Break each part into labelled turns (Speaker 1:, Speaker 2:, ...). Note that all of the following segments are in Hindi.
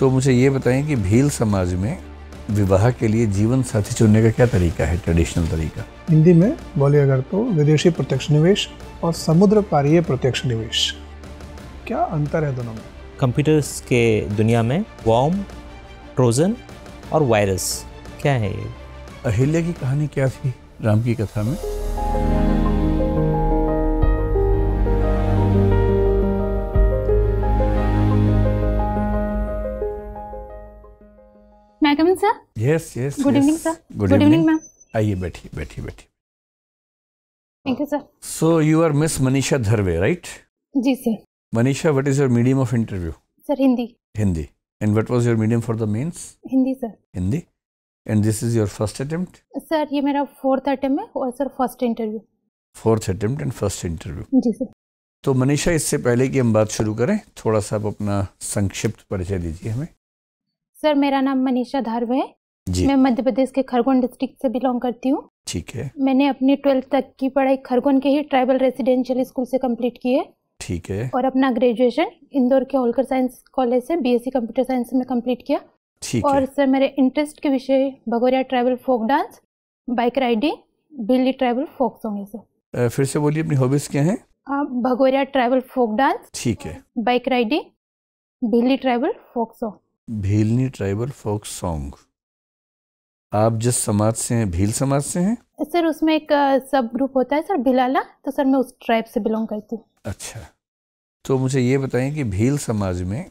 Speaker 1: तो मुझे ये बताएं कि भील समाज में विवाह के लिए जीवन साथी चुनने का क्या तरीका है ट्रेडिशनल तरीका
Speaker 2: हिंदी में बोले अगर तो विदेशी प्रत्यक्ष निवेश और समुद्र पारीय प्रत्यक्ष निवेश क्या अंतर है दोनों में
Speaker 3: कंप्यूटर्स के दुनिया में वॉम ट्रोजन और वायरस क्या है ये अहिल्या की कहानी क्या थी राम की कथा में
Speaker 4: sir
Speaker 1: yes yes good evening sir good evening ma'am आइए बैठिए बैठिए बैठिए thank you sir so you are miss Manisha Dharve right जी sir Manisha what is your medium of interview sir Hindi Hindi and what was your medium for the mains Hindi sir Hindi and this is your first attempt
Speaker 4: sir ये मेरा फोर्थ अटेम्प्ट है और sir first interview
Speaker 1: fourth attempt and first interview जी सर तो मनीषा इससे पहले कि हम बात शुरू करें थोड़ा सा आप अपना संक्षिप्त परिचय दीजिए हमें
Speaker 4: सर मेरा नाम मनीषा धार्व है जी मैं मध्य प्रदेश के खरगोन डिस्ट्रिक्ट से बिलोंग करती हूँ ठीक है मैंने अपनी ट्वेल्थ तक की पढ़ाई खरगोन के ही ट्राइबल रेसिडेंशियल स्कूल से कम्प्लीट की है ठीक है और अपना ग्रेजुएशन इंदौर के होलकर साइंस कॉलेज से बी कंप्यूटर साइंस में कम्प्लीट किया ठीक और सर मेरे इंटरेस्ट के विषय Bhagoria tribal folk dance bike riding Bhili tribal folk song है
Speaker 1: सर फिर से बोलिए अपनी हॉबीज क्या है
Speaker 4: भगोरिया ट्राइबल फोक डांस ठीक है bike riding Bhili tribal folk song
Speaker 1: Bhilni tribal folk song आप जिस समाज से हैं भील समाज से हैं
Speaker 4: सर उसमें एक सब ग्रुप होता है सर भिलाला तो सर मैं उस ट्राइब से बिलोंग करती हूँ
Speaker 1: अच्छा तो मुझे ये बताएं कि भील समाज में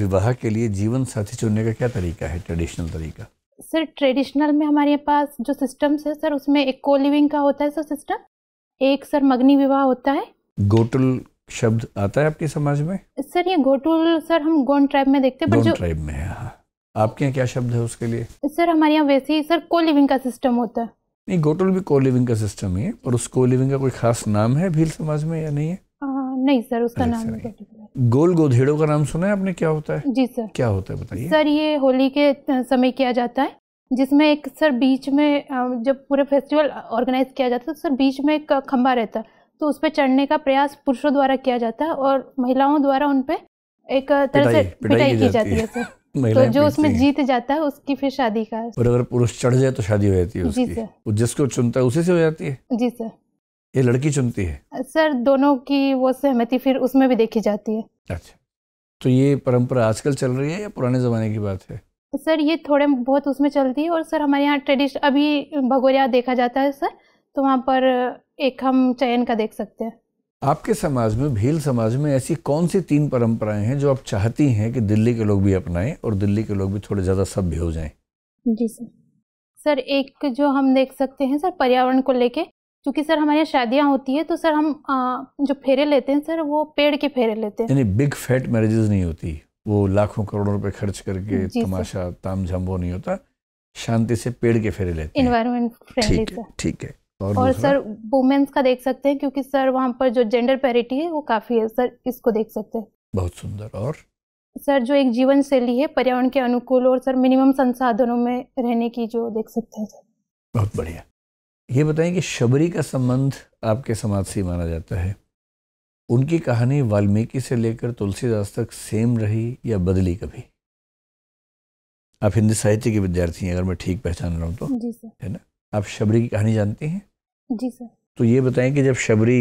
Speaker 1: विवाह के लिए जीवन साथी चुनने का क्या तरीका है ट्रेडिशनल तरीका
Speaker 4: सर ट्रेडिशनल में हमारे पास जो सिस्टम्स है सर उसमें एक को लिविंग का होता है सर सिस्टम एक सर मग्नी विवाह होता है
Speaker 1: गोटल शब्द आता है आपके समाज में
Speaker 4: सर ये गोटुल सर हम गोंड ट्राइब में देखते हैं जो ट्राइब में है हाँ, हाँ
Speaker 1: आपके यहाँ क्या शब्द है उसके लिए
Speaker 4: सर हमारे यहाँ वैसे ही सर को लिविंग का सिस्टम होता है
Speaker 1: नहीं गोटुल भी को लिविंग का सिस्टम ही है पर उस को लिविंग का कोई खास नाम है भील समाज में या नहीं है
Speaker 4: आ, नहीं सर उसका अच्छा, नाम
Speaker 1: गोल गोधेड़ो का नाम सुना है आपने क्या होता है जी सर क्या होता है बताइए सर
Speaker 4: ये होली के समय किया जाता है जिसमें एक सर बीच में जब पूरे फेस्टिवल ऑर्गेनाइज किया जाता है तो सर बीच में एक खंभा रहता है तो उस पर चढ़ने का प्रयास पुरुषों द्वारा किया जाता है और महिलाओं द्वारा उन पर एक तरह से पिटाई की जाती है सर तो जो उसमें जीत जाता है उसकी फिर शादी का और
Speaker 1: अगर पुरुष चढ़ जाए तो शादी हो जाती है जी सर जिसको चुनता है उसी से हो जाती है जी सर ये लड़की चुनती है
Speaker 4: सर दोनों की वो सहमति फिर उसमें भी देखी जाती है
Speaker 1: अच्छा तो ये परंपरा आजकल चल रही है या पुराने ज़माने की बात है
Speaker 4: सर ये थोड़े बहुत उसमें चलती है और सर हमारे यहाँ ट्रेडिशन अभी भगोरिया देखा जाता है सर तो वहाँ पर एक हम चयन का देख सकते हैं
Speaker 1: आपके समाज में भील समाज में ऐसी कौन सी तीन परंपराएं हैं जो आप चाहती हैं कि दिल्ली के लोग भी अपनाएं और दिल्ली के लोग भी थोड़े ज़्यादा सभ्य हो जाएं?
Speaker 4: जी सर सर एक जो हम देख सकते हैं सर पर्यावरण को लेके क्योंकि सर हमारे यहाँ शादियाँ होती है तो सर हम आ, जो फेरे लेते हैं सर वो पेड़ के फेरे लेते हैं यानी
Speaker 1: बिग फैट मैरिजेज नहीं होती वो लाखों करोड़ों रुपए खर्च करके तमाशा ताम झाम नहीं होता शांति से पेड़ के फेरे लेते
Speaker 4: हैं ठीक है
Speaker 1: ठीक है और, और सर
Speaker 4: वुमेन्स का देख सकते हैं क्योंकि सर वहाँ पर जो जेंडर पैरिटी है वो काफ़ी है सर इसको देख सकते हैं बहुत सुंदर और सर जो एक जीवन शैली है पर्यावरण के अनुकूल और सर मिनिमम संसाधनों में रहने की जो देख सकते हैं सर बहुत
Speaker 1: बढ़िया ये बताएं कि शबरी का संबंध आपके समाज से माना जाता है उनकी कहानी वाल्मीकि से लेकर तुलसीदास तक सेम रही या बदली कभी आप हिंदी साहित्य के विद्यार्थी हैं अगर मैं ठीक पहचान रहा हूँ तो जी सर है ना आप शबरी की कहानी जानती हैं जी सर तो ये बताएं कि जब शबरी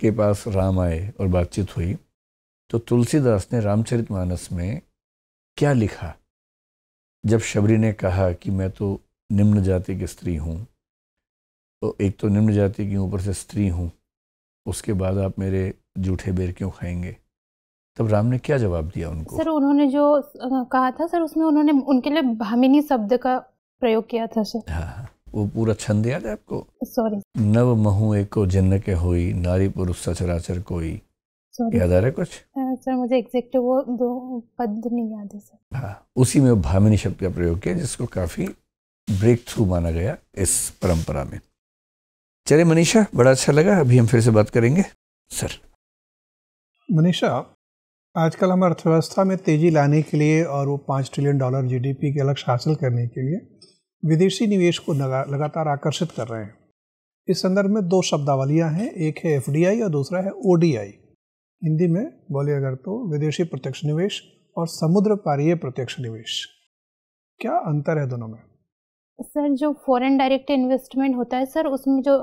Speaker 1: के पास राम आए और बातचीत हुई तो तुलसीदास ने रामचरितमानस में क्या लिखा जब शबरी ने कहा कि मैं तो निम्न जाति की स्त्री हूँ तो एक तो निम्न जाति की ऊपर से स्त्री हूँ उसके बाद आप मेरे जूठे बेर क्यों खाएंगे तब राम ने क्या जवाब दिया उनको सर
Speaker 4: उन्होंने जो कहा था सर उसमें उन्होंने उनके लिए भामिनी शब्द का प्रयोग किया था सर हाँ, हाँ।
Speaker 1: वो पूरा छंद याद है आपको सॉरी नव महु एको जिन्न के हुई नारी पुरुष सचराचर कोई याद आ रहा है कुछ
Speaker 4: सर मुझे एग्जैक्ट वो दो पद नहीं याद है सर
Speaker 1: हाँ उसी में भामिनी शब्द का प्रयोग किया जिसको काफी ब्रेक थ्रू माना गया इस परंपरा में चले मनीषा बड़ा अच्छा लगा अभी हम फिर से बात करेंगे सर
Speaker 2: मनीषा आजकल हम अर्थव्यवस्था में तेजी लाने के लिए और वो पाँच ट्रिलियन डॉलर जीडीपी के लक्ष्य हासिल करने के लिए विदेशी निवेश को लगातार आकर्षित कर रहे हैं इस संदर्भ में दो शब्दावलियाँ हैं एक है एफ और दूसरा है ओ हिंदी में बोले अगर तो विदेशी प्रत्यक्ष निवेश और समुद्र पारीय प्रत्यक्ष निवेश क्या अंतर है दोनों में
Speaker 4: सर जो फॉरेन डायरेक्ट इन्वेस्टमेंट होता है सर उसमें जो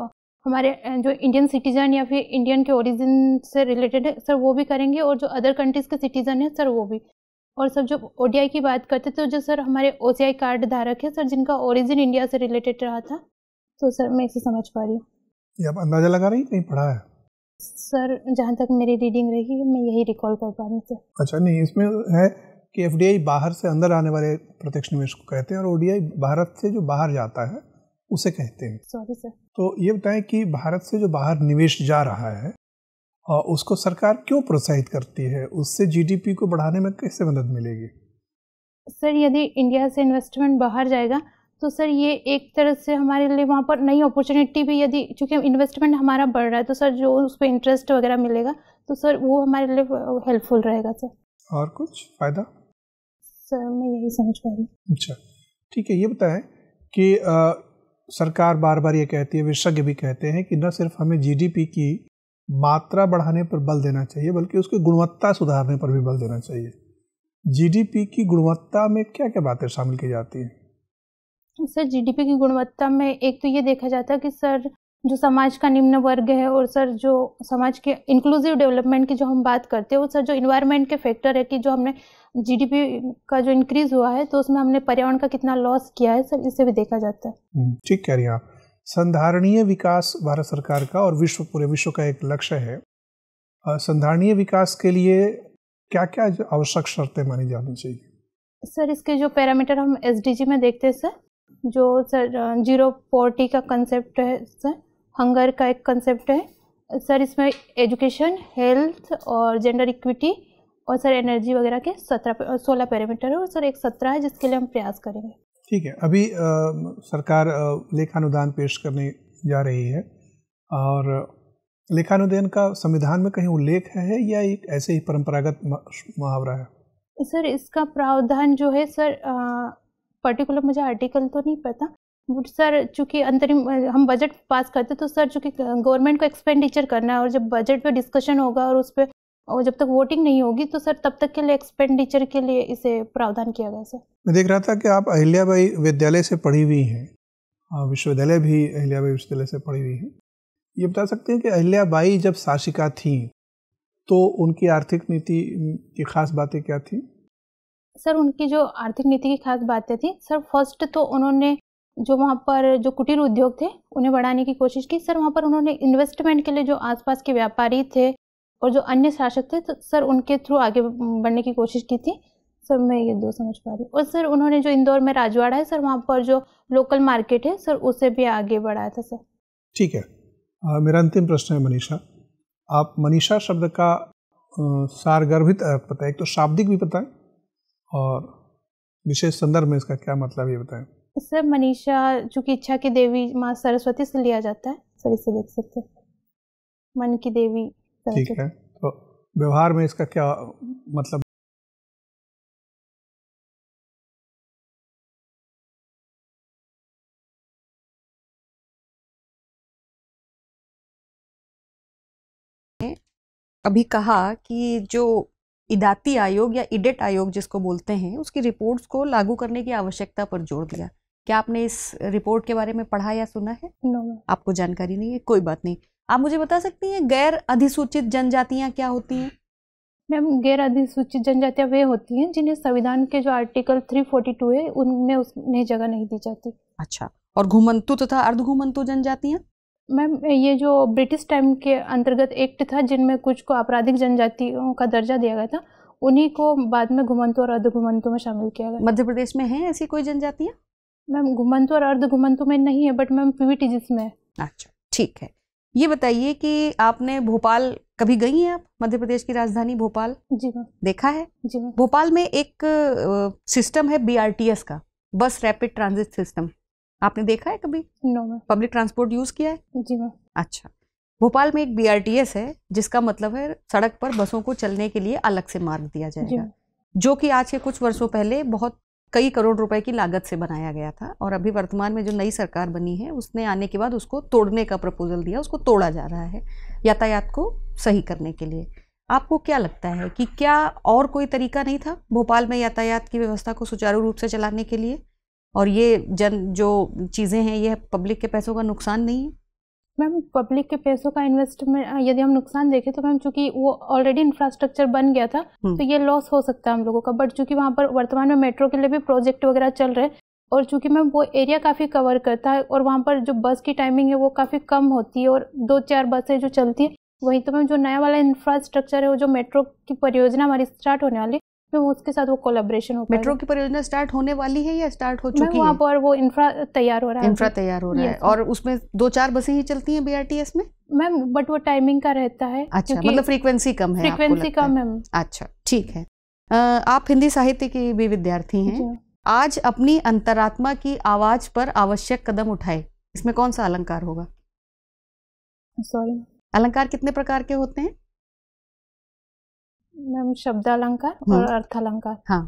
Speaker 4: हमारे जो इंडियन सिटीजन या फिर इंडियन के ओरिजिन से रिलेटेड है सर वो भी करेंगे और जो अदर कंट्रीज के सिटीजन है सर वो भी और सब जो ओ की बात करते तो जो सर हमारे ओ कार्ड धारक है सर जिनका ओरिजिन इंडिया से रिलेटेड रहा था तो सर मैं इसे समझ पा रही हूँ ये आप
Speaker 2: अंदाज़ा लगा रही कहीं पढ़ा है
Speaker 4: सर जहाँ तक मेरी रीडिंग रही मैं यही रिकॉल कर पा रही हूँ
Speaker 2: अच्छा नहीं इसमें है कि एफ बाहर से अंदर आने वाले प्रत्यक्ष निवेश को कहते हैं और ओ भारत से जो बाहर जाता है उसे कहते हैं सॉरी सर तो ये बताएं कि भारत से जो बाहर निवेश जा रहा है उसको सरकार क्यों प्रोत्साहित करती है उससे जीडीपी को बढ़ाने में कैसे मदद मिलेगी
Speaker 4: सर यदि इंडिया से इन्वेस्टमेंट बाहर जाएगा तो सर ये एक तरह से हमारे लिए वहाँ पर नई अपॉर्चुनिटी भी यदि चूँकि इन्वेस्टमेंट हमारा बढ़ रहा है तो सर जो उस पर इंटरेस्ट वगैरह मिलेगा तो सर वो हमारे लिए हेल्पफुल रहेगा सर
Speaker 2: और कुछ फ़ायदा
Speaker 4: सर मैं यही समझ पा रही हूँ
Speaker 2: अच्छा ठीक है ये बताएं कि आ, सरकार बार बार ये कहती है विशेषज्ञ भी कहते हैं कि न सिर्फ हमें जीडीपी की मात्रा बढ़ाने पर बल देना चाहिए बल्कि उसकी गुणवत्ता सुधारने पर भी बल देना चाहिए जीडीपी की गुणवत्ता में क्या क्या बातें शामिल की जाती हैं
Speaker 4: सर जीडीपी की गुणवत्ता में एक तो ये देखा जाता है कि सर जो समाज का निम्न वर्ग है और सर जो समाज के इंक्लूसिव डेवलपमेंट की जो हम बात करते हैं वो सर जो इन्वायरमेंट के फैक्टर है कि जो हमने जीडीपी का जो इंक्रीज हुआ है तो उसमें हमने पर्यावरण का कितना लॉस किया है सर इसे भी देखा जाता है
Speaker 2: हम्म, ठीक कह रही हैं आप संधारणीय विकास भारत सरकार का और विश्व पूरे विश्व का एक लक्ष्य है संधारणीय विकास के लिए क्या क्या आवश्यक शर्तें मानी जानी चाहिए
Speaker 4: सर इसके जो पैरामीटर हम एस में देखते हैं सर जो सर जीरो पॉवर्टी का कंसेप्ट है सर हंगर का एक कंसेप्ट है सर इसमें एजुकेशन हेल्थ और जेंडर इक्विटी और सर एनर्जी वगैरह के सत्रह सोलह पैरामीटर है और सर एक सत्रह है जिसके लिए हम प्रयास करेंगे
Speaker 2: ठीक है अभी आ, सरकार लेखानुदान पेश करने जा रही है और लेखानुदान का संविधान में कहीं उल्लेख है या एक ऐसे ही परंपरागत मुहावरा
Speaker 4: है सर इसका प्रावधान जो है सर पर्टिकुलर मुझे आर्टिकल तो नहीं पता बट सर चूंकि अंतरिम हम बजट पास करते तो सर चूँकि गवर्नमेंट को एक्सपेंडिचर करना है और जब बजट पे डिस्कशन होगा और उस पर और जब तक वोटिंग नहीं होगी तो सर तब तक के लिए एक्सपेंडिचर के लिए इसे प्रावधान किया गया सर
Speaker 2: मैं देख रहा था कि आप अहिल्याबाई विद्यालय से पढ़ी हुई हैं विश्वविद्यालय भी अहिल्याबाई विश्वविद्यालय से पढ़ी हुई हैं ये बता सकते हैं कि अहिल्याबाई जब शासिका थी तो उनकी आर्थिक नीति की खास बातें क्या थी
Speaker 4: सर उनकी जो आर्थिक नीति की खास बातें थी सर फर्स्ट तो उन्होंने जो वहाँ पर जो कुटीर उद्योग थे उन्हें बढ़ाने की कोशिश की सर वहाँ पर उन्होंने इन्वेस्टमेंट के लिए जो आसपास के व्यापारी थे और जो अन्य शासक थे तो सर उनके थ्रू आगे बढ़ने की कोशिश की थी सर मैं ये दो समझ पा रही हूँ और सर उन्होंने जो इंदौर में राजवाड़ा है सर वहाँ पर जो लोकल मार्केट है सर उसे भी आगे बढ़ाया था सर
Speaker 2: ठीक है आ, मेरा अंतिम प्रश्न है मनीषा आप मनीषा शब्द का सारगर्भित अर्थ पता है एक तो शाब्दिक भी पता है और विशेष संदर्भ में इसका क्या मतलब ये बताएं
Speaker 4: सर मनीषा चूँकि इच्छा की देवी माँ सरस्वती से लिया जाता है सर इसे देख सकते मन की देवी ठीक है
Speaker 2: तो व्यवहार में इसका क्या
Speaker 5: मतलब अभी कहा कि जो इदाती आयोग या इडेट आयोग जिसको बोलते हैं उसकी रिपोर्ट्स को लागू करने की आवश्यकता पर जोर दिया क्या आपने इस रिपोर्ट के बारे में पढ़ा या सुना है no. आपको जानकारी नहीं है कोई बात नहीं आप मुझे बता सकती हैं गैर अधिसूचित जनजातियाँ क्या होती हैं मैम गैर
Speaker 4: अधिसूचित जनजातियाँ वे होती हैं जिन्हें संविधान के जो आर्टिकल 342 है उनमें उन्हें जगह नहीं दी जाती
Speaker 5: अच्छा और घुमंतु
Speaker 4: तथा अर्ध घुमंतु जनजातियाँ मैम ये जो ब्रिटिश टाइम के अंतर्गत एक्ट था जिनमें कुछ को आपराधिक जनजातियों का दर्जा दिया गया था उन्हीं को बाद में घुमंतु और अर्ध घुमंतु में शामिल किया गया मध्य प्रदेश में है ऐसी कोई जनजातियाँ
Speaker 5: मैम घुमंतु और अर्ध घुमंतु में नहीं है बट मैम पीवीटी जिसमें अच्छा ठीक है ये बताइए कि आपने भोपाल कभी गई हैं आप मध्य प्रदेश की राजधानी भोपाल जी देखा है जी भोपाल में एक सिस्टम है बीआरटीएस का बस रैपिड ट्रांजिट सिस्टम आपने देखा है कभी no ma'am public transport use किया है जी मैम अच्छा भोपाल में एक बीआरटीएस है जिसका मतलब है सड़क पर बसों को चलने के लिए अलग से मार्ग दिया जाएगा जो कि आज के कुछ वर्षों पहले बहुत कई करोड़ रुपए की लागत से बनाया गया था और अभी वर्तमान में जो नई सरकार बनी है उसने आने के बाद उसको तोड़ने का प्रपोजल दिया उसको तोड़ा जा रहा है यातायात को सही करने के लिए आपको क्या लगता है कि क्या और कोई तरीका नहीं था भोपाल में यातायात की व्यवस्था को सुचारू रूप से चलाने के लिए और ये जन जो चीज़ें हैं ये पब्लिक के पैसों का नुकसान नहीं है मैम पब्लिक के
Speaker 4: पैसों का इन्वेस्टमेंट यदि हम नुकसान देखें तो मैम चूंकि वो ऑलरेडी इंफ्रास्ट्रक्चर बन गया था हम्म। तो ये लॉस हो सकता है हम लोगों का बट चूंकि वहाँ पर वर्तमान में मेट्रो के लिए भी प्रोजेक्ट वगैरह चल रहे और चूंकि मैम वो एरिया काफ़ी कवर करता है और वहाँ पर जो बस की टाइमिंग है वो काफ़ी कम होती है और दो चार बसें जो चलती है वहीं तो मैम जो नया वाला इंफ्रास्ट्रक्चर है वो जो मेट्रो की परियोजना हमारी स्टार्ट होने वाली फिर उसके साथ वो कोलेब्रेशन हो मेट्रो की परियोजना स्टार्ट होने वाली है या स्टार्ट हो चुकी है वहाँ पर वो इंफ्रा तैयार हो रहा है इंफ्रा तैयार हो रहा है
Speaker 5: और उसमें दो चार बसें ही चलती हैं बीआरटीएस में मैम बट वो टाइमिंग का रहता है अच्छा मतलब फ्रीक्वेंसी कम है फ्रीक्वेंसी कम है अच्छा ठीक है आप हिंदी साहित्य की भी विद्यार्थी हैं आज अपनी अंतरात्मा की आवाज पर आवश्यक कदम उठाए इसमें कौन सा अलंकार होगा सॉरी अलंकार कितने प्रकार के होते हैं मैम
Speaker 4: शब्दालंकार हम्म। और अर्थालंकार
Speaker 5: हाँ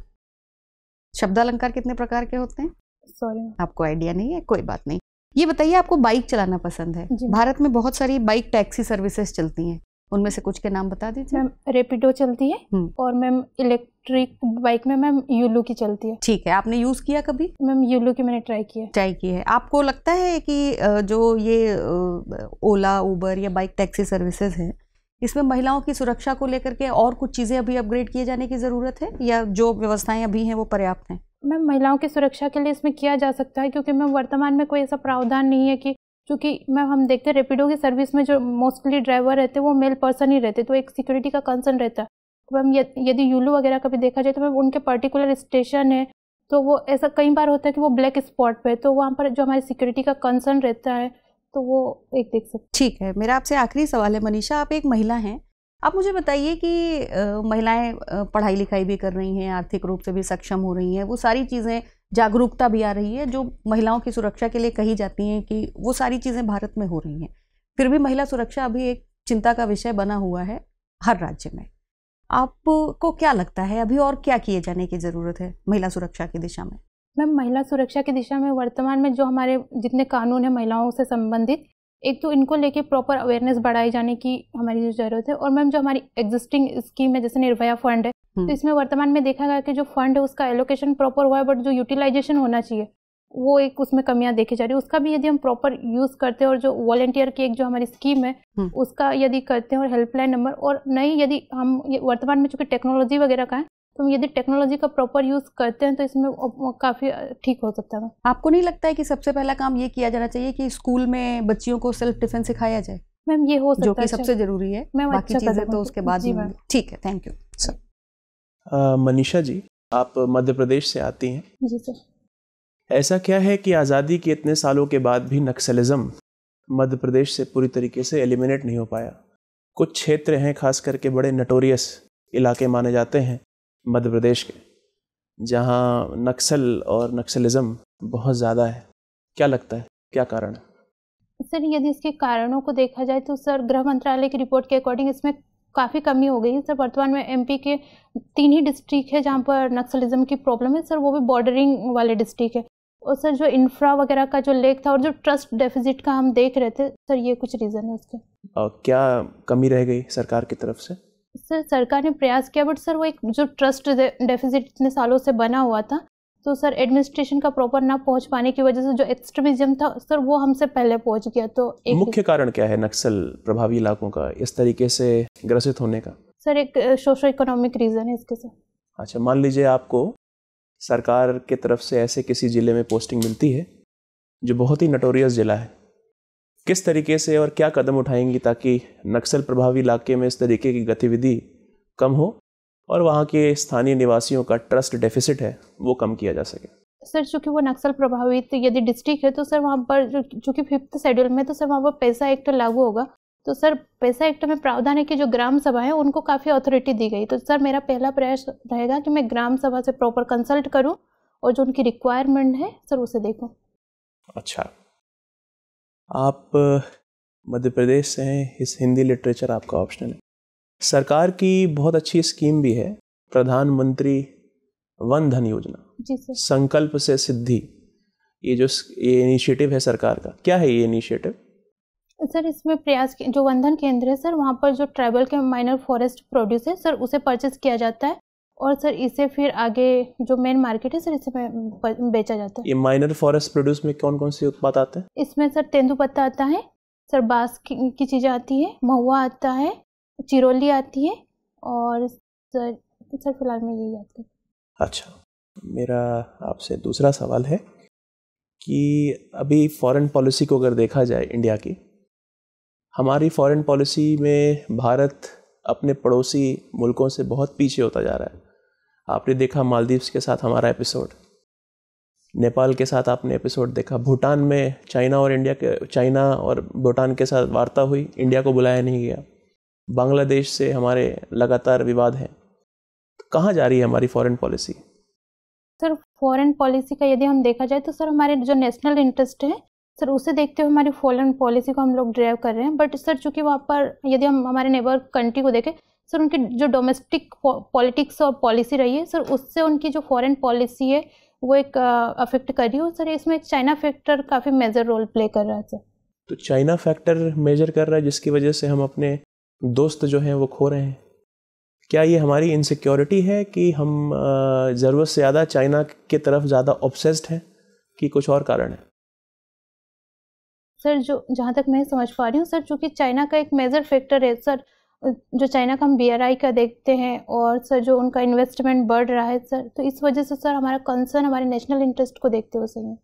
Speaker 5: शब्दालंकार कितने प्रकार के होते हैं सॉरी आपको आइडिया नहीं है कोई बात नहीं ये बताइए आपको बाइक चलाना पसंद है भारत में बहुत सारी बाइक टैक्सी सर्विसेज चलती हैं उनमें से कुछ के नाम बता दीजिए मैम रेपिडो चलती है हम्म। और मैम इलेक्ट्रिक बाइक में मैम यूलू की चलती है ठीक है आपने यूज किया कभी मैम यूलू की
Speaker 4: मैंने ट्राई किया
Speaker 5: ट्राई की है आपको लगता है कि जो ये ओला उबर या बाइक टैक्सी सर्विसेज है इसमें महिलाओं की सुरक्षा को लेकर के और कुछ चीज़ें अभी अपग्रेड किए जाने की ज़रूरत है या जो व्यवस्थाएं अभी हैं वो पर्याप्त हैं मैम महिलाओं की सुरक्षा के लिए इसमें किया
Speaker 4: जा सकता है क्योंकि मैम वर्तमान में कोई ऐसा प्रावधान नहीं है कि क्योंकि मैम हम देखते हैं रेपिडो की सर्विस में जो मोस्टली ड्राइवर रहते हैं वो मेल पर्सन ही रहते तो एक सिक्योरिटी का कंसर्न रहता है मैम यदि यूलू वगैरह का भी देखा जाए तो मैम उनके पर्टिकुलर स्टेशन है तो वो ऐसा कई बार होता है कि वो ब्लैक
Speaker 5: स्पॉट पे तो वहाँ पर जो हमारी सिक्योरिटी का कंसर्न रहता है तो वो एक देख सकते ठीक है मेरा आपसे आखिरी सवाल है मनीषा आप एक महिला हैं आप मुझे बताइए कि महिलाएं पढ़ाई लिखाई भी कर रही हैं आर्थिक रूप से भी सक्षम हो रही हैं वो सारी चीज़ें जागरूकता भी आ रही है जो महिलाओं की सुरक्षा के लिए कही जाती हैं कि वो सारी चीज़ें भारत में हो रही हैं फिर भी महिला सुरक्षा अभी एक चिंता का विषय बना हुआ है हर राज्य में आपको क्या लगता है अभी और क्या किए जाने की ज़रूरत है महिला सुरक्षा की दिशा में
Speaker 4: मैम मतलब महिला सुरक्षा की दिशा में वर्तमान में जो हमारे जितने कानून हैं महिलाओं से संबंधित एक तो इनको लेके प्रॉपर अवेयरनेस बढ़ाए जाने की हमारी जो जरूरत है और मैम जो हमारी एग्जिस्टिंग स्कीम है जैसे निर्भया फंड है तो हम्म। इसमें वर्तमान में देखा गया कि जो फंड है उसका एलोकेशन प्रॉपर हुआ है बट जो यूटिलाइजेशन होना चाहिए वो एक उसमें कमियां देखी जा रही है उसका भी यदि हम प्रॉपर यूज करते हैं और जो वॉलेंटियर की एक जो हमारी स्कीम है हम्म। उसका यदि करते हैं और हेल्पलाइन नंबर और नई यदि हम वर्तमान में चूंकि टेक्नोलॉजी वगैरह
Speaker 5: का है तो यदि टेक्नोलॉजी का प्रॉपर यूज करते हैं तो इसमें काफी ठीक हो सकता है आपको नहीं लगता है कि सबसे पहला काम ये किया जाना चाहिए कि स्कूल में बच्चियों को सेल्फ डिफेंस सिखाया जाए मैम ये हो सकता जो कि अच्छा। सबसे जरूरी है मैम बाकी अच्छा चीजें तो उसके बाद ही ठीक है thank you
Speaker 6: sir Manisha ji आप मध्य प्रदेश से आती हैं
Speaker 5: जी सर
Speaker 6: ऐसा क्या है कि आज़ादी के इतने सालों के बाद भी नक्सलिज्म मध्य प्रदेश से पूरी तरीके से एलिमिनेट नहीं हो पाया कुछ क्षेत्र हैं खास करके बड़े नटोरियस इलाके माने जाते हैं मध्य प्रदेश के जहाँ नक्सल और नक्सलिज्म बहुत ज़्यादा है क्या लगता है क्या कारण है
Speaker 4: सर यदि इसके कारणों को देखा जाए तो सर गृह मंत्रालय की रिपोर्ट के अकॉर्डिंग इसमें काफ़ी कमी हो गई है सर वर्तमान में एमपी के तीन ही डिस्ट्रिक्ट है जहाँ पर नक्सलिज्म की प्रॉब्लम है सर वो भी बॉर्डरिंग वाले डिस्ट्रिक्ट है और सर जो इंफ्रा वगैरह का जो लेक था और जो ट्रस्ट डेफिजिट का हम देख रहे थे सर ये कुछ रीज़न है उसके
Speaker 6: आ, क्या कमी रह गई सरकार की तरफ से
Speaker 4: सर सरकार ने प्रयास किया बट सर वो एक जो ट्रस्ट डेफिसिट इतने सालों से बना हुआ था तो सर एडमिनिस्ट्रेशन का प्रॉपर ना पहुंच पाने की वजह से जो एक्सट्रीमिज्म था सर वो हमसे पहले पहुंच गया तो एक मुख्य
Speaker 6: कारण क्या है नक्सल प्रभावी इलाकों का इस तरीके से ग्रसित होने का
Speaker 4: सर एक सोशो इकोनॉमिक रीज़न है इसके
Speaker 6: सर अच्छा मान लीजिए आपको सरकार की तरफ से ऐसे किसी ज़िले में पोस्टिंग मिलती है जो बहुत ही नटोरियस ज़िला है किस तरीके से और क्या कदम उठाएंगी ताकि नक्सल प्रभावी इलाके में इस तरीके की गतिविधि कम हो और वहाँ के स्थानीय निवासियों का ट्रस्ट डेफिसिट है वो कम किया जा सके
Speaker 4: सर चूंकि वो नक्सल प्रभावित यदि डिस्ट्रिक्ट है तो सर वहाँ पर चूँकि फिफ्थ शेड्यूल में तो सर वहाँ पर पैसा एक्ट लागू होगा तो सर पैसा एक्ट में प्रावधान है कि जो ग्राम सभा है उनको काफ़ी अथॉरिटी दी गई तो सर मेरा पहला प्रयास रहेगा कि मैं ग्राम सभा से प्रॉपर कंसल्ट करूँ और जो उनकी रिक्वायरमेंट है सर उसे
Speaker 6: देखूँ अच्छा आप मध्य प्रदेश से हैं इस हिंदी लिटरेचर आपका ऑप्शनल है सरकार की बहुत अच्छी स्कीम भी है प्रधानमंत्री वन धन
Speaker 4: योजना
Speaker 6: संकल्प से सिद्धि ये जो ये इनिशिएटिव है सरकार का क्या है ये इनिशिएटिव
Speaker 4: सर इसमें प्रयास जो वंधन केंद्र है सर वहाँ पर जो ट्राइबल के माइनर फॉरेस्ट प्रोड्यूस है सर उसे परचेस किया जाता है और सर इसे फिर आगे जो मेन मार्केट है सर इसे बेचा जाता है ये
Speaker 6: माइनर फॉरेस्ट प्रोड्यूस में कौन कौन से उत्पाद आते हैं
Speaker 4: इसमें सर तेंदुपत्ता पत्ता आता है सर बांस की, चीज़ें आती है महुआ आता है चिरोली आती है और सर सर फिलहाल में यही याद कर
Speaker 6: अच्छा मेरा आपसे दूसरा सवाल है कि अभी फॉरेन पॉलिसी को अगर देखा जाए इंडिया की हमारी फॉरेन पॉलिसी में भारत अपने पड़ोसी मुल्कों से बहुत पीछे होता जा रहा है आपने देखा मालदीव्स के साथ हमारा एपिसोड नेपाल के साथ आपने एपिसोड देखा भूटान में चाइना और इंडिया के चाइना और भूटान के साथ वार्ता हुई इंडिया को बुलाया नहीं गया बांग्लादेश से हमारे लगातार विवाद हैं तो कहाँ जा रही है हमारी foreign policy
Speaker 4: sir foreign policy का यदि हम देखा जाए तो सर हमारे जो नेशनल इंटरेस्ट है सर उसे देखते हुए हमारी फॉरेन पॉलिसी को हम लोग ड्राइव कर रहे हैं बट सर चूंकि वहाँ पर यदि हम हमारे नेबर कंट्री को देखें सर उनकी जो डोमेस्टिक पॉलिटिक्स और पॉलिसी रही है सर उससे उनकी जो फॉरेन पॉलिसी है वो एक अफेक्ट कर रही है सर इसमें एक चाइना फैक्टर काफ़ी मेजर रोल प्ले कर रहा है सर
Speaker 6: तो चाइना फैक्टर मेजर कर रहा है जिसकी वजह से हम अपने दोस्त जो हैं वो खो रहे हैं क्या ये हमारी इनसिक्योरिटी है कि हम ज़रूरत से ज़्यादा चाइना की तरफ ज़्यादा ऑब्सेस्ड हैं कि कुछ और कारण है
Speaker 4: सर जो जहाँ तक मैं समझ पा रही हूँ सर चूँकि चाइना का एक मेजर फैक्टर है सर जो चाइना का हम बी का देखते हैं और सर जो उनका इन्वेस्टमेंट बढ़ रहा है सर तो इस वजह से सर हमारा कंसर्न हमारे नेशनल इंटरेस्ट को देखते हुए सर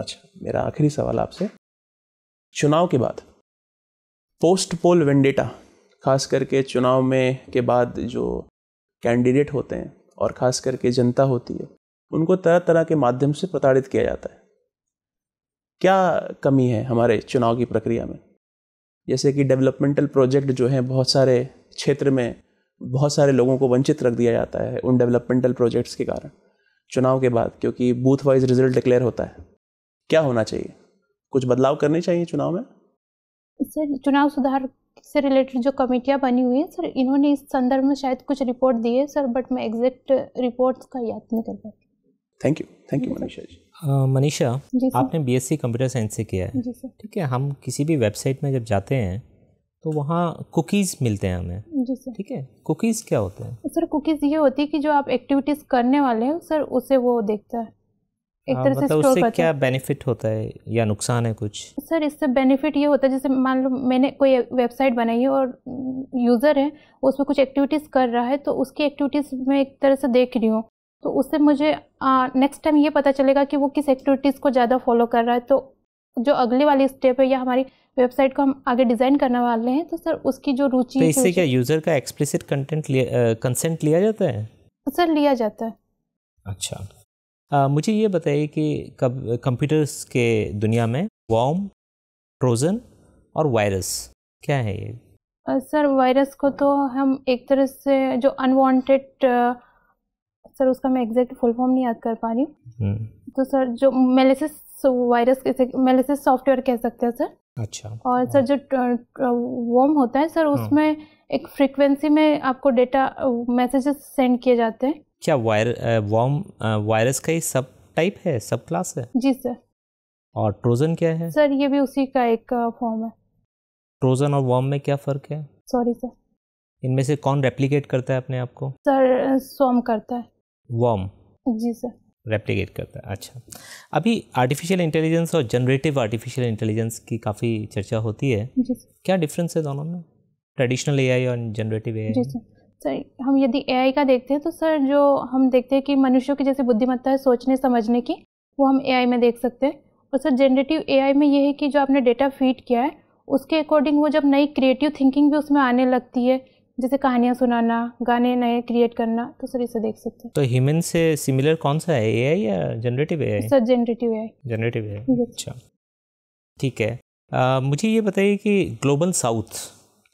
Speaker 6: अच्छा मेरा आखिरी सवाल आपसे चुनाव के बाद पोस्ट पोल वेंडेटा खास करके चुनाव में के बाद जो कैंडिडेट होते हैं और खास करके जनता होती है उनको तरह तरह के माध्यम से प्रताड़ित किया जाता है क्या कमी है हमारे चुनाव की प्रक्रिया में जैसे कि डेवलपमेंटल प्रोजेक्ट जो हैं बहुत सारे क्षेत्र में बहुत सारे लोगों को वंचित रख दिया जाता है उन डेवलपमेंटल प्रोजेक्ट्स के कारण चुनाव के बाद क्योंकि बूथ वाइज रिजल्ट डिक्लेयर होता है क्या होना चाहिए कुछ बदलाव करने चाहिए चुनाव में
Speaker 4: सर चुनाव सुधार से रिलेटेड जो कमेटियाँ बनी हुई हैं सर इन्होंने इस संदर्भ में शायद कुछ रिपोर्ट दी है सर बट मैं एग्जैक्ट रिपोर्ट्स का याद नहीं कर पाती
Speaker 3: thank you thank you Manisha ji Manisha आपने बीएससी कंप्यूटर साइंस से किया है ठीक है हम किसी भी वेबसाइट में जब जाते हैं तो वहाँ कुकीज़ मिलते हैं हमें ठीक है कुकीज़ क्या होते हैं
Speaker 4: सर कुकीज़ ये होती है कि जो आप एक्टिविटीज़ करने वाले हैं सर उसे वो देखता है
Speaker 3: एक हाँ, तरह मतलब से उससे क्या बेनिफिट होता है या नुकसान है कुछ
Speaker 4: सर इससे बेनिफिट ये होता है जैसे मान लो मैंने कोई वेबसाइट बनाई है और यूज़र है उसमें कुछ एक्टिविटीज़ कर रहा है तो उसकी एक्टिविटीज़ मैं एक तरह से देख रही हूँ तो उससे मुझे नेक्स्ट टाइम ये पता चलेगा कि वो किस एक्टिविटीज़ को ज़्यादा फॉलो कर रहा है तो जो अगले वाली स्टेप है या हमारी वेबसाइट को हम आगे डिज़ाइन करने वाले हैं तो सर उसकी जो रुचि तो इससे क्या
Speaker 3: यूज़र का एक्सप्लिसिट कंटेंट कंसेंट लिया जाता है
Speaker 4: सर लिया जाता है
Speaker 6: अच्छा
Speaker 3: आ, मुझे ये बताइए कि कब कंप्यूटर्स के दुनिया में वॉम ट्रोजन और वायरस क्या है ये
Speaker 4: सर वायरस को तो हम एक तरह से जो अनवांटेड सर उसका मैं एग्जैक्ट फुल फॉर्म नहीं याद कर पा रही हूँ हम्म। तो सर जो मेलेसिस वायरस मेलेसिस सॉफ्टवेयर कह सकते हैं सर अच्छा और सर जो वॉम होता है सर हाँ। उसमें एक फ्रीक्वेंसी में आपको डेटा मैसेजेस सेंड किए जाते हैं
Speaker 3: क्या वायर वॉम वायरस का ही सब टाइप है सब क्लास है जी सर और ट्रोजन क्या है
Speaker 4: सर ये भी उसी का एक फॉर्म है
Speaker 3: ट्रोजन और वॉम में क्या फ़र्क है सॉरी सर इनमें से कौन रेप्लीकेट करता है अपने आप को
Speaker 4: सर स्वम करता है वॉम जी सर
Speaker 3: रेप्लिकेट करता है अच्छा अभी आर्टिफिशियल इंटेलिजेंस और जनरेटिव आर्टिफिशियल इंटेलिजेंस की काफ़ी चर्चा होती है क्या डिफरेंस है दोनों में ट्रेडिशनल एआई और जनरेटिव एआई
Speaker 4: सर हम यदि एआई का देखते हैं तो सर जो हम देखते हैं कि मनुष्यों की जैसे बुद्धिमत्ता है सोचने समझने की वो हम एआई में देख सकते हैं और सर जनरेटिव एआई में ये है कि जो आपने डेटा फीड किया है उसके अकॉर्डिंग वो जब नई क्रिएटिव थिंकिंग भी उसमें आने लगती है जैसे कहानियाँ सुनाना गाने नए क्रिएट करना तो सर इसे देख सकते हैं
Speaker 3: तो ह्यूमन से सिमिलर कौन सा है एआई या generative AI sir generative AI generative AI अच्छा ठीक है आ, मुझे ये बताइए कि ग्लोबल साउथ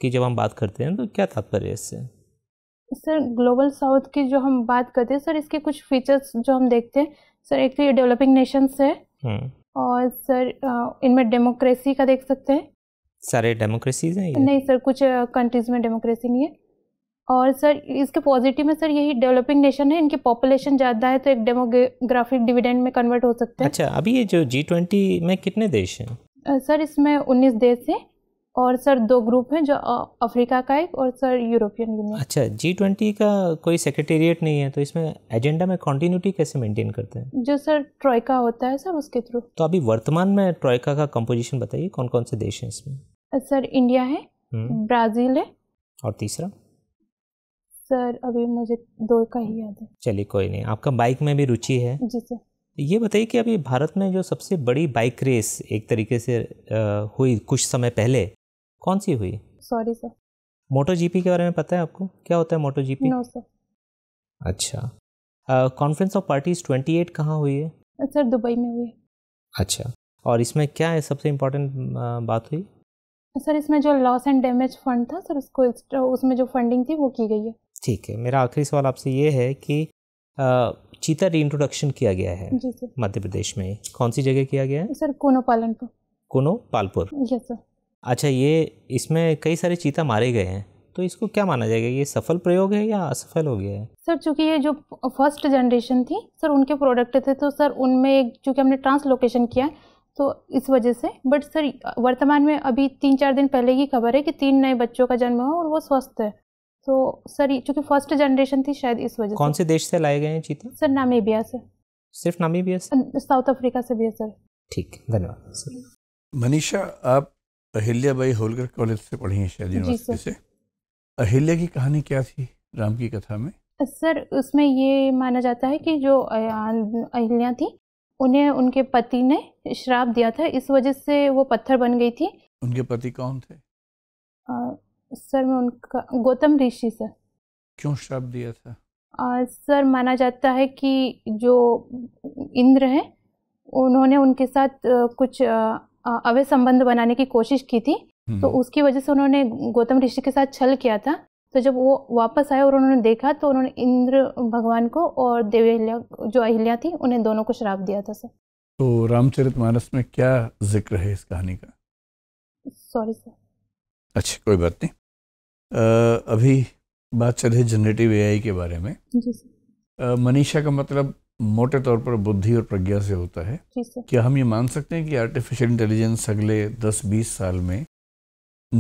Speaker 3: की जब हम बात करते हैं तो क्या तात्पर्य है इससे
Speaker 4: सर ग्लोबल साउथ की जो हम बात करते हैं सर इसके कुछ फीचर्स जो हम देखते हैं सर एक तो ये डेवलपिंग नेशंस है हम्म। और सर इनमें डेमोक्रेसी का देख सकते हैं
Speaker 3: सारे डेमोक्रेसीज हैं
Speaker 4: नहीं सर कुछ कंट्रीज़ में डेमोक्रेसी नहीं है और सर इसके पॉजिटिव में सर यही डेवलपिंग नेशन है इनकी पॉपुलेशन ज़्यादा है तो एक डेमोग्राफिक डिविडेंड में कन्वर्ट हो सकते हैं
Speaker 3: अच्छा अभी ये जो जी ट्वेंटी में कितने देश हैं
Speaker 4: सर इसमें उन्नीस देश हैं और सर दो ग्रुप हैं जो अफ्रीका का एक और सर यूरोपियन यूनियन
Speaker 3: अच्छा जी ट्वेंटी का कोई सेक्रेटेरिएट नहीं है तो इसमें एजेंडा में कंटिन्यूटी कैसे मेंटेन करते हैं
Speaker 4: जो सर ट्रॉयका होता है सर उसके थ्रू
Speaker 3: तो अभी वर्तमान में ट्रॉयका का कंपोजिशन बताइए कौन कौन से देश हैं इसमें
Speaker 4: सर uh, इंडिया है ब्राज़ील हम्म। है और तीसरा सर अभी मुझे दो का ही याद है
Speaker 3: चलिए कोई नहीं आपका बाइक में भी रुचि है जी सर ये बताइए कि अभी भारत में जो सबसे बड़ी बाइक रेस एक तरीके से हुई कुछ समय पहले कौन सी हुई सॉरी सर मोटो जीपी के बारे में पता है आपको क्या होता है मोटो जीपी नो सर अच्छा कॉन्फ्रेंस ऑफ पार्टीज 28 कहाँ हुई है
Speaker 4: सर uh, दुबई में हुई
Speaker 3: अच्छा और इसमें क्या है सबसे इम्पोर्टेंट बात हुई
Speaker 4: सर इसमें जो लॉस एंड डैमेज फंड था सर उसको उसमें जो फंडिंग थी वो की गई है
Speaker 3: ठीक है मेरा आखिरी सवाल आपसे ये है कि आ, चीता रीइंट्रोडक्शन किया गया है मध्य प्रदेश में कौन सी जगह किया गया है
Speaker 4: सर कोनो पालनपुर
Speaker 3: कोनो पालपुर यस सर अच्छा ये इसमें कई सारे चीता मारे गए हैं तो इसको क्या माना जाएगा ये सफल प्रयोग है या असफल हो गया है
Speaker 4: सर चूंकि ये जो फर्स्ट जनरेशन थी सर उनके प्रोडक्ट थे तो सर उनमें एक चूंकि हमने ट्रांसलोकेशन किया है तो इस वजह से बट सर वर्तमान में अभी तीन चार दिन पहले की खबर है कि तीन नए बच्चों का जन्म हुआ और वो स्वस्थ है तो सर चूँकि फर्स्ट जनरेशन थी शायद इस वजह कौन
Speaker 3: से देश से लाए गए हैं चीते
Speaker 4: सर नामीबिया से सिर्फ नामीबिया से साउथ अफ्रीका से भी है सर
Speaker 3: ठीक धन्यवाद सर मनीषा आप अहिल्या बाई होलकर कॉलेज से पढ़ी
Speaker 1: हैं शायद यूनिवर्सिटी से अहिल्या की कहानी क्या थी राम की कथा में
Speaker 4: सर उसमें ये माना जाता है कि जो अहिल्या थी उन्हें उनके पति ने श्राप दिया था इस वजह से वो पत्थर बन गई थी
Speaker 1: उनके पति कौन थे
Speaker 4: आ, सर मैं उनका गौतम ऋषि सर
Speaker 1: क्यों श्राप दिया था
Speaker 4: आ, सर माना जाता है कि जो इंद्र हैं उन्होंने उनके साथ कुछ अवैध संबंध बनाने की कोशिश की थी हम्म। तो उसकी वजह से उन्होंने गौतम ऋषि के साथ छल किया था तो जब वो वापस आए और उन्होंने देखा तो उन्होंने इंद्र भगवान को और देवी अहिल्या जो अहिल्या थी उन्हें दोनों को श्राप दिया था सर
Speaker 1: तो रामचरित मानस में क्या जिक्र है इस कहानी का सॉरी सर अच्छा कोई बात नहीं आ, अभी बात चल रही जनरेटिव एआई के बारे में जी सर मनीषा का मतलब मोटे तौर पर बुद्धि और प्रज्ञा से होता है क्या हम ये मान सकते हैं कि आर्टिफिशियल इंटेलिजेंस अगले 10-20 साल में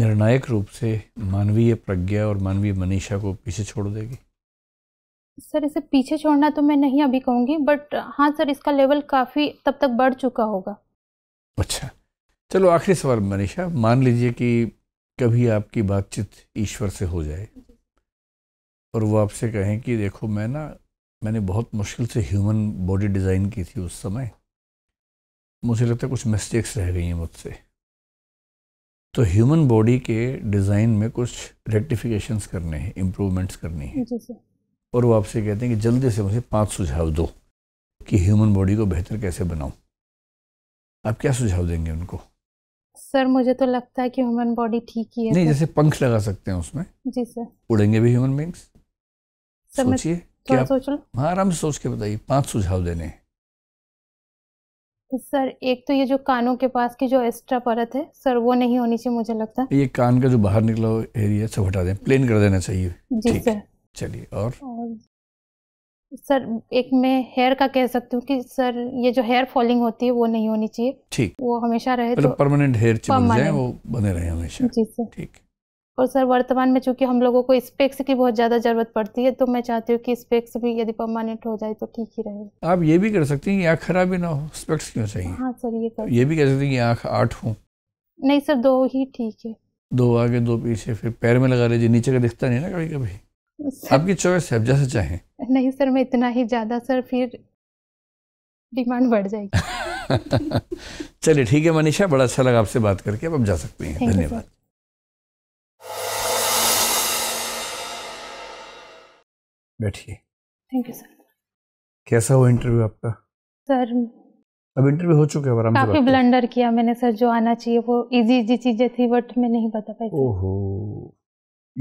Speaker 1: निर्णायक रूप से मानवीय प्रज्ञा और मानवीय मनीषा को पीछे छोड़ देगी
Speaker 4: सर इसे पीछे छोड़ना तो मैं नहीं अभी कहूँगी बट हाँ सर इसका लेवल काफ़ी तब तक बढ़ चुका होगा
Speaker 1: अच्छा चलो आखिरी सवाल मनीषा मान लीजिए कि कभी आपकी बातचीत ईश्वर से हो जाए और वो आपसे कहें कि देखो मैं ना मैंने बहुत मुश्किल से ह्यूमन बॉडी डिज़ाइन की थी उस समय मुझे लगता है कुछ मिस्टेक्स रह गई हैं मुझसे तो ह्यूमन बॉडी के डिज़ाइन में कुछ रेक्टिफिकेशंस करने हैं इम्प्रूवमेंट्स करनी है और वो आपसे कहते हैं कि जल्दी से मुझे पांच सुझाव दो कि ह्यूमन बॉडी को बेहतर कैसे बनाऊं आप क्या सुझाव देंगे उनको
Speaker 4: सर मुझे तो लगता है कि ह्यूमन बॉडी ठीक ही है नहीं जैसे
Speaker 1: पंख लगा सकते हैं उसमें जी सर उड़ेंगे भी ह्यूमन बींग्स
Speaker 4: सोचिए क्या सोच लो
Speaker 1: हाँ आराम से सोच के बताइए पांच सुझाव देने हैं
Speaker 4: सर एक तो ये जो कानों के पास की जो एक्स्ट्रा परत है सर वो नहीं होनी चाहिए मुझे लगता
Speaker 1: है ये कान का जो बाहर निकला हुआ एरिया सब हटा दें प्लेन कर देना चाहिए जी सर चलिए और?
Speaker 4: सर एक मैं हेयर का कह सकती हूँ कि सर ये जो हेयर फॉलिंग होती है वो नहीं होनी चाहिए ठीक वो हमेशा रहे मतलब तो
Speaker 1: परमानेंट हेयर वो बने रहे हमेशा
Speaker 4: जी सर ठीक और सर वर्तमान में चूंकि हम लोगों को स्पेक्स की बहुत ज़्यादा ज़रूरत पड़ती है तो मैं चाहती हूँ कि स्पेक्स भी यदि परमानेंट हो जाए तो ठीक ही रहे
Speaker 1: आप ये भी कर सकती हैं आँख खराब भी ना हो स्पेक्स क्यों चाहिए
Speaker 4: हाँ सर ये कर ये
Speaker 1: भी कह सकते हैं कि आँख आठ हो
Speaker 4: नहीं सर दो ही ठीक है
Speaker 1: दो आगे दो पीछे फिर पैर में लगा लीजिए नीचे का दिखता नहीं ना कभी कभी आपकी चॉइस है जैसे चाहें
Speaker 4: नहीं सर मैं इतना ही ज़्यादा सर फिर डिमांड बढ़ जाएगी
Speaker 1: चलिए ठीक है मनीषा बड़ा अच्छा लगा आपसे बात करके अब आप जा सकते हैं धन्यवाद बैठिए थैंक यू सर कैसा हुआ इंटरव्यू आपका सर अब इंटरव्यू हो चुका है काफी
Speaker 4: ब्लंडर किया मैंने सर जो आना चाहिए वो इजी इजी चीजें थी बट मैं नहीं बता पाई ओहो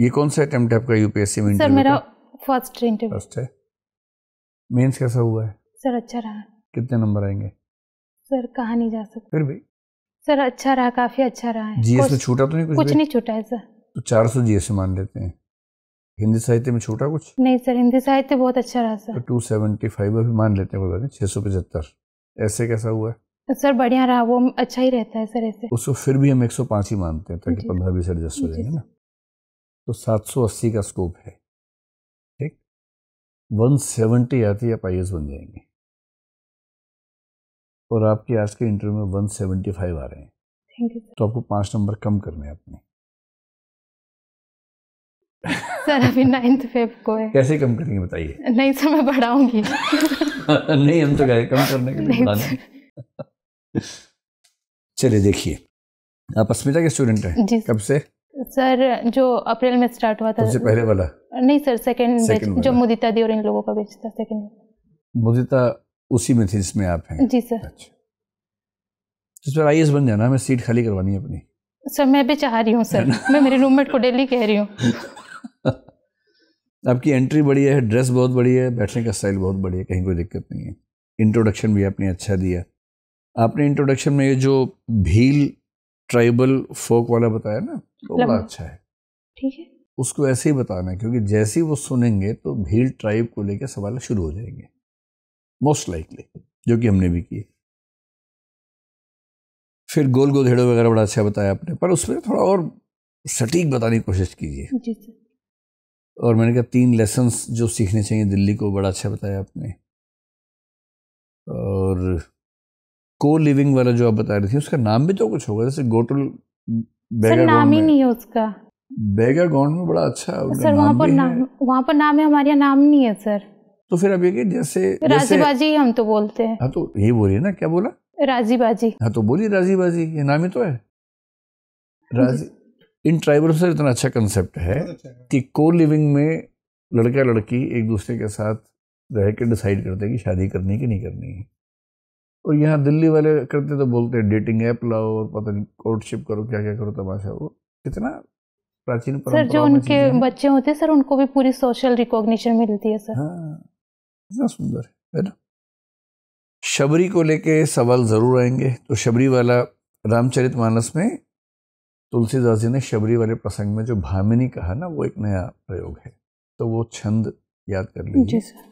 Speaker 1: ये कौन सा अटेम्प्ट आपका यूपीएससी में सर मेरा
Speaker 4: फर्स्ट इंटरव्यू
Speaker 1: फर्स्ट है मेंस कैसा हुआ है सर अच्छा रहा कितने नंबर आएंगे
Speaker 4: सर कहा नहीं जा सकता फिर भी सर अच्छा रहा काफी अच्छा रहा है जीएस में छूटा तो नहीं कुछ कुछ नहीं छूटा है सर
Speaker 1: तो चार सौ जीएस मान लेते हैं हिंदी साहित्य में छोटा कुछ
Speaker 4: नहीं सर हिंदी साहित्य बहुत अच्छा रहा सर
Speaker 1: टू सेवेंटी फाइव अभी मान लेते हैं कोई बात नहीं छः सौ पचहत्तर ऐसे कैसा हुआ
Speaker 4: है सर बढ़िया रहा वो अच्छा ही रहता है सर ऐसे
Speaker 1: उसको फिर भी हम एक सौ 105 ही मानते हैं ताकि पंद्रह बीस एडजस्ट हो जाएंगे ना तो सात सौ अस्सी का स्कोप है ठीक वन सेवेंटी आती है आप आई बन जाएंगे और आपके आज के इंटरव्यू में वन सेवेंटी फाइव आ रहे
Speaker 4: हैं
Speaker 1: तो आपको पाँच नंबर कम करने हैं अपने
Speaker 4: सर अभी नाइन्थ फेब को है
Speaker 1: कैसे कम करेंगे बताइए
Speaker 4: नहीं सर मैं बढ़ाऊंगी
Speaker 1: नहीं हम तो गए कम करने के लिए चलिए देखिए आप अस्मिता के स्टूडेंट हैं जी कब से
Speaker 4: सर जो अप्रैल में स्टार्ट हुआ था सबसे पहले वाला नहीं सर सेकंड जो मुदिता दी और इन लोगों का बेच था सेकंड
Speaker 1: मुदिता उसी में थी जिसमें आप
Speaker 4: हैं जी सर अच्छा
Speaker 1: जिस पर आई बन जाना हमें सीट खाली करवानी है अपनी
Speaker 4: सर मैं भी चाह रही हूँ सर मैं मेरे रूममेट को डेली कह रही हूँ
Speaker 1: आपकी एंट्री बढ़िया है ड्रेस बहुत बढ़िया है बैठने का स्टाइल बहुत बढ़िया है कहीं कोई दिक्कत नहीं है इंट्रोडक्शन भी आपने अच्छा दिया आपने इंट्रोडक्शन में ये जो भील ट्राइबल फोक वाला बताया ना तो बड़ा अच्छा है ठीक है उसको ऐसे ही बताना है क्योंकि जैसे ही वो सुनेंगे तो भील ट्राइब को लेकर सवाल शुरू हो जाएंगे मोस्ट लाइकली जो कि हमने भी किए फिर गोल गोधेड़ो वगैरह बड़ा अच्छा बताया आपने पर उसमें थोड़ा और सटीक बताने की कोशिश कीजिए और मैंने कहा तीन लेसन जो सीखने चाहिए दिल्ली को बड़ा अच्छा बताया आपने और को लिविंग वाला जो आप बता रही थी उसका नाम भी तो कुछ होगा जैसे गोटल बेगा नाम ही
Speaker 4: नहीं है उसका
Speaker 1: बेगा गाउंड में बड़ा अच्छा सर वहाँ पर नाम
Speaker 4: वहाँ पर नाम है हमारे नाम नहीं है सर
Speaker 1: तो फिर अब ये कि जैसे तो राजीबाजी
Speaker 4: हम तो बोलते हैं
Speaker 1: हाँ तो ये बोलिए ना क्या बोला
Speaker 4: राजीबाजी
Speaker 1: हाँ तो बोलिए राजीबाजी ये नाम ही तो है राजी इन ट्राइबल से इतना अच्छा कंसेप्ट अच्छा है कि को लिविंग में लड़का लड़की एक दूसरे के साथ रह के डिसाइड करते हैं कि शादी करनी कि नहीं करनी है और यहाँ दिल्ली वाले करते तो बोलते हैं डेटिंग ऐप लाओ और पता नहीं कोर्टशिप करो क्या क्या करो तमाशा वो कितना प्राचीन सर जो उनके
Speaker 4: बच्चे होते हैं सर उनको भी पूरी सोशल रिकॉग्निशन मिलती है सर हाँ सुंदर
Speaker 1: है ना शबरी को लेके सवाल ज़रूर आएंगे तो शबरी वाला रामचरित मानस में तुलसीदास जी ने शबरी वाले प्रसंग में जो भामिनी कहा ना वो एक नया प्रयोग है तो वो छंद याद कर लीजिए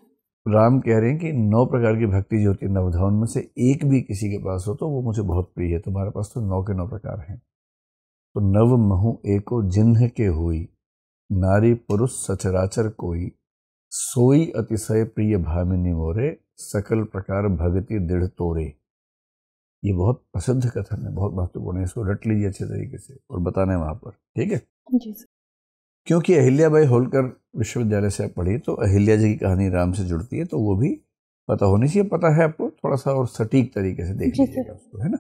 Speaker 1: राम कह रहे हैं कि नौ प्रकार की भक्ति जो होती है नवधवन में से एक भी किसी के पास हो तो वो मुझे बहुत प्रिय है तुम्हारे पास तो नौ के नौ प्रकार हैं तो नव महु एको जिन्ह के हुई नारी पुरुष सचराचर कोई सोई अतिशय प्रिय भामिनी मोरे सकल प्रकार भगति दृढ़ तोरे ये बहुत प्रसिद्ध कथन है बहुत महत्वपूर्ण है इसको रट लीजिए अच्छे तरीके से और बताने वहाँ पर ठीक है क्योंकि अहिल्या भाई होलकर विश्वविद्यालय से आप पढ़िए तो अहिल्या जी की कहानी राम से जुड़ती है तो वो भी पता होनी चाहिए पता है आपको थोड़ा सा और सटीक तरीके से देख लीजिएगा उसको है ना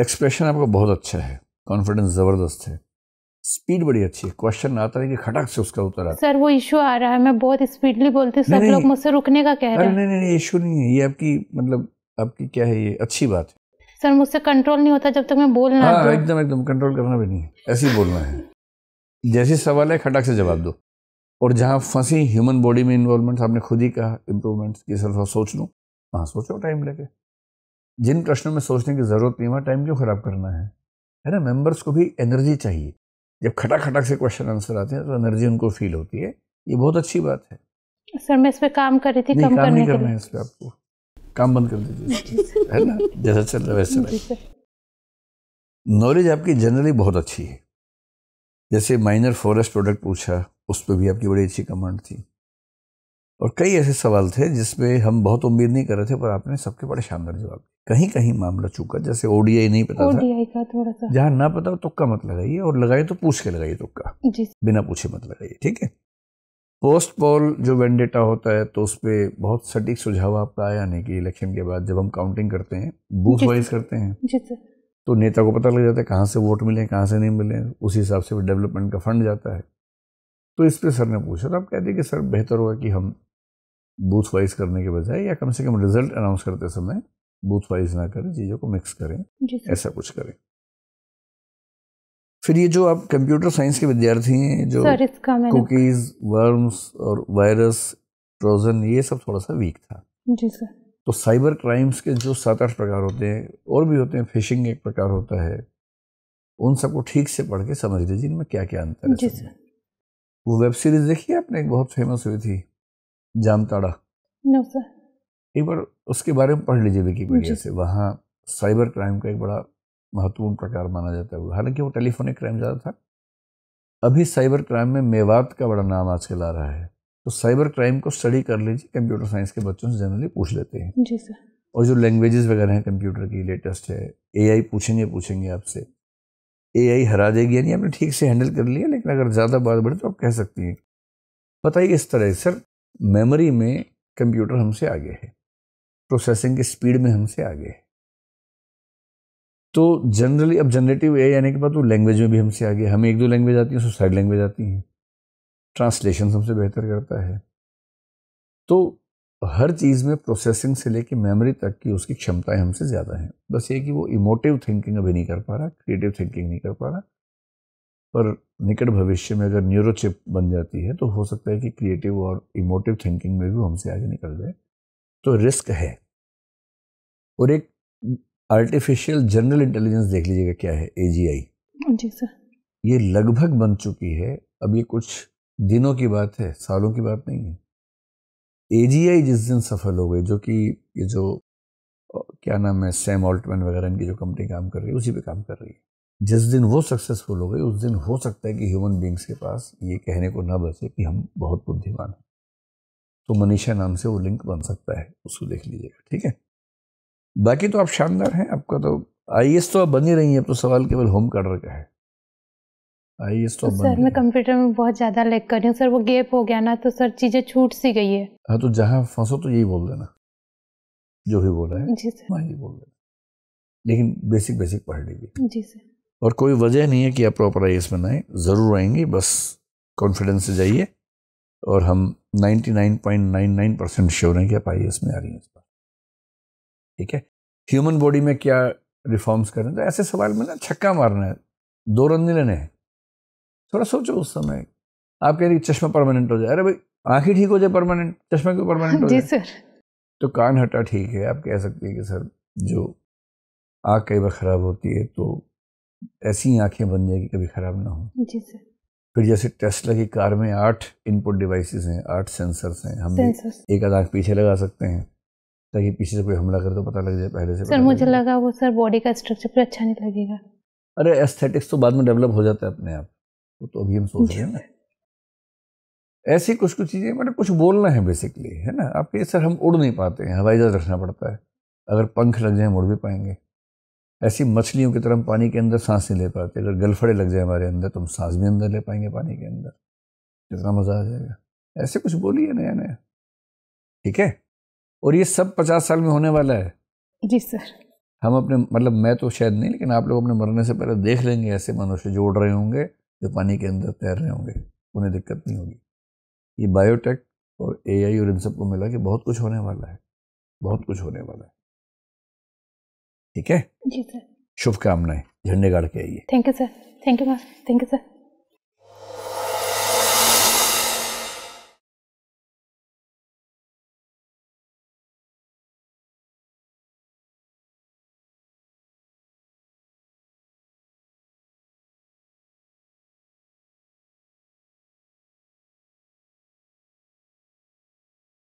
Speaker 1: एक्सप्रेशन आपका बहुत अच्छा है कॉन्फिडेंस ज़बरदस्त है स्पीड बड़ी अच्छी है क्वेश्चन आता है कि खटक से उसका उत्तर आता
Speaker 4: सर वो इशू आ रहा है मैं बहुत स्पीडली बोलती हूँ सब लोग मुझसे रुकने का कह रहे हैं
Speaker 1: नहीं नहीं इशू नहीं है ये आपकी मतलब आपकी क्या है ये अच्छी बात है
Speaker 4: सर मुझसे कंट्रोल नहीं होता जब तक मैं बोल रहा हूँ
Speaker 1: एकदम एकदम कंट्रोल करना भी नहीं ऐसे ही बोलना है जैसे सवाल है खटाक से जवाब दो और जहाँ फंसी ह्यूमन बॉडी में इन्वॉल्वमेंट आपने खुद ही कहा इम्प्रूवमेंट्स ये सर सोच लूँ हाँ सोचो टाइम लेके जिन प्रश्नों में सोचने की ज़रूरत नहीं वहाँ टाइम क्यों ख़राब करना है है ना मेंबर्स को भी एनर्जी चाहिए जब खटाक खटाक से क्वेश्चन आंसर आते हैं तो एनर्जी उनको फील होती है ये बहुत अच्छी बात है
Speaker 4: सर मैं इस पर काम कर रही थी नहीं, कम काम करने नहीं करना है
Speaker 1: इस पर आपको काम बंद कर दीजिए है ना जैसा चल रहा है वैसा नॉलेज आपकी जनरली बहुत अच्छी है जैसे माइनर फॉरेस्ट प्रोडक्ट पूछा उस पर भी आपकी बड़ी अच्छी कमांड थी और कई ऐसे सवाल थे जिसमें हम बहुत उम्मीद नहीं कर रहे थे पर आपने सबके बड़े शानदार जवाब कहीं कहीं मामला चूका जैसे ओडीआई नहीं पता ODI
Speaker 4: था थोड़ा सा जहाँ
Speaker 1: ना पता हो तुक्का मत लगाइए और लगाए तो पूछ के लगाइए तुक्का बिना पूछे मत लगाइए ठीक है पोस्ट पोल जो वेंडेटा होता है तो उस पर बहुत सटीक सुझाव आपका आया नहीं कि इलेक्शन के बाद जब हम काउंटिंग करते हैं बूथ वाइज करते हैं तो नेता को पता लग जाता है कहाँ से वोट मिले कहाँ से नहीं मिले उस हिसाब से डेवलपमेंट का फंड जाता है तो इस पर सर ने पूछा तो आप कहते कि सर बेहतर होगा कि हम बूथ वाइज करने के बजाय या कम से कम रिजल्ट अनाउंस करते समय बूथ वाइज ना करें चीज़ों को मिक्स करें ऐसा कुछ करें फिर ये जो आप कंप्यूटर साइंस के विद्यार्थी हैं जो कुकीज वर्म्स और वायरस ट्रोजन ये सब थोड़ा सा वीक था जी सर तो साइबर क्राइम्स के जो सात आठ प्रकार होते हैं और भी होते हैं फिशिंग एक प्रकार होता है उन सबको ठीक से पढ़ के समझ लीजिए इनमें क्या क्या अंतर जी है वो वेब सीरीज देखी आपने एक बहुत फेमस हुई थी जामताड़ा नो सर एक बार उसके बारे में पढ़ लीजिए विकीपीडिया से वहाँ साइबर क्राइम का एक बड़ा महत्वपूर्ण प्रकार माना जाता है हालांकि वो टेलीफोनिक क्राइम ज़्यादा था अभी साइबर क्राइम में मेवात का बड़ा नाम आजकल आ रहा है तो साइबर क्राइम को स्टडी कर लीजिए कंप्यूटर साइंस के बच्चों से जनरली पूछ लेते हैं जी सर और जो लैंग्वेजेस वगैरह हैं कंप्यूटर की लेटेस्ट है एआई पूछेंगे पूछेंगे आपसे एआई हरा देगी यानी आपने ठीक से हैंडल कर लिया लेकिन अगर ज़्यादा बात बढ़े तो आप कह सकती हैं बताइए इस तरह सर मेमोरी में कंप्यूटर हमसे आगे है प्रोसेसिंग की स्पीड में हमसे आगे है तो जनरली अब जनरेटिव ए के बाद वो लैंग्वेज में भी हमसे आगे हमें एक दो लैंग्वेज आती है सुसाइड लैंग्वेज आती हैं ट्रांसलेशन हमसे बेहतर करता है तो हर चीज़ में प्रोसेसिंग से लेके मेमोरी तक की उसकी क्षमताएं हमसे ज़्यादा हैं बस ये कि वो इमोटिव थिंकिंग अभी नहीं कर पा रहा क्रिएटिव थिंकिंग नहीं कर पा रहा पर निकट भविष्य में अगर न्यूरोचिप बन जाती है तो हो सकता है कि क्रिएटिव और इमोटिव थिंकिंग में भी वो हमसे आगे निकल जाए तो रिस्क है और एक आर्टिफिशियल जनरल इंटेलिजेंस देख लीजिएगा क्या है ए जी सर ये लगभग बन चुकी है अब ये कुछ दिनों की बात है सालों की बात नहीं है ए जिस दिन सफल हो गई जो कि ये जो क्या नाम है सैम ऑल्टमैन वगैरह इनकी जो कंपनी काम कर रही है उसी पे काम कर रही है जिस दिन वो सक्सेसफुल हो गई उस दिन हो सकता है कि ह्यूमन बींग्स के पास ये कहने को ना बचे कि हम बहुत बुद्धिमान हैं तो मनीषा नाम से वो लिंक बन सकता है उसको देख लीजिएगा ठीक है बाकी तो आप शानदार हैं आपका तो आई तो आप बनी रही हैं अब तो सवाल केवल होम कार्डर का है आई तो, तो सर मैं
Speaker 4: कंप्यूटर में बहुत ज़्यादा लग कर रही हूँ सर वो गेप हो गया ना तो सर चीज़ें छूट सी गई है
Speaker 1: हाँ तो जहाँ फंसो तो यही बोल देना जो भी बोला
Speaker 4: है जी सर बोल देना
Speaker 1: लेकिन बेसिक बेसिक पढ़ लीजिए जी सर और कोई वजह नहीं है कि आप प्रॉपर आई में ना ज़रूर आएंगे बस कॉन्फिडेंस से जाइए और हम 99.99 परसेंट श्योर हैं कि आप आई में आ रही हैं इस बार ठीक है ह्यूमन बॉडी में क्या रिफॉर्म्स करें तो ऐसे सवाल में ना छक्का मारना है दो रन नहीं लेने हैं थोड़ा सोचो उस समय आप कह रही चश्मा परमानेंट हो जाए अरे भाई आँख ही ठीक हो जाए परमानेंट चश्मा क्यों परमानेंट हो जाए सर तो कान हटा ठीक है आप कह सकते हैं कि सर जो आँख कई बार ख़राब होती है तो ऐसी आँखें बन जाएगी कभी ख़राब ना हो जी सर फिर जैसे टेस्ला की कार में आठ इनपुट डिवाइसेस हैं आठ सेंसर्स हैं हम एक आध आँख पीछे लगा सकते हैं ताकि पीछे से कोई हमला करे तो पता लग जाए पहले से सर मुझे
Speaker 4: लगा वो सर बॉडी का स्ट्रक्चर पर अच्छा नहीं लगेगा
Speaker 1: अरे एस्थेटिक्स तो बाद में डेवलप हो जाता है अपने आप वो तो अभी हम सोच रहे हैं ना ऐसी कुछ कुछ चीज़ें मतलब कुछ बोलना है बेसिकली है ना आपके सर हम उड़ नहीं पाते हैं हवाई जहाज़ रखना पड़ता है अगर पंख लग जाए हम उड़ भी पाएंगे ऐसी मछलियों की तरह हम पानी के अंदर सांस नहीं ले पाते अगर गलफड़े लग जाए हमारे अंदर तो हम सांस भी अंदर ले पाएंगे पानी के अंदर कितना मज़ा आ जाएगा ऐसे कुछ बोलिए नया नया ठीक है और ये सब पचास साल में होने वाला है जी सर हम अपने मतलब मैं तो शायद नहीं लेकिन आप लोग अपने मरने से पहले देख लेंगे ऐसे मनुष्य जोड़ रहे होंगे जो पानी के अंदर तैर रहे होंगे उन्हें दिक्कत नहीं होगी ये बायोटेक और ए और इन सबको मिला के बहुत कुछ होने वाला है बहुत कुछ होने वाला है ठीक है जी सर शुभकामनाएं झंडे गाड़ के आइए
Speaker 4: thank you sir thank you ma'am thank you sir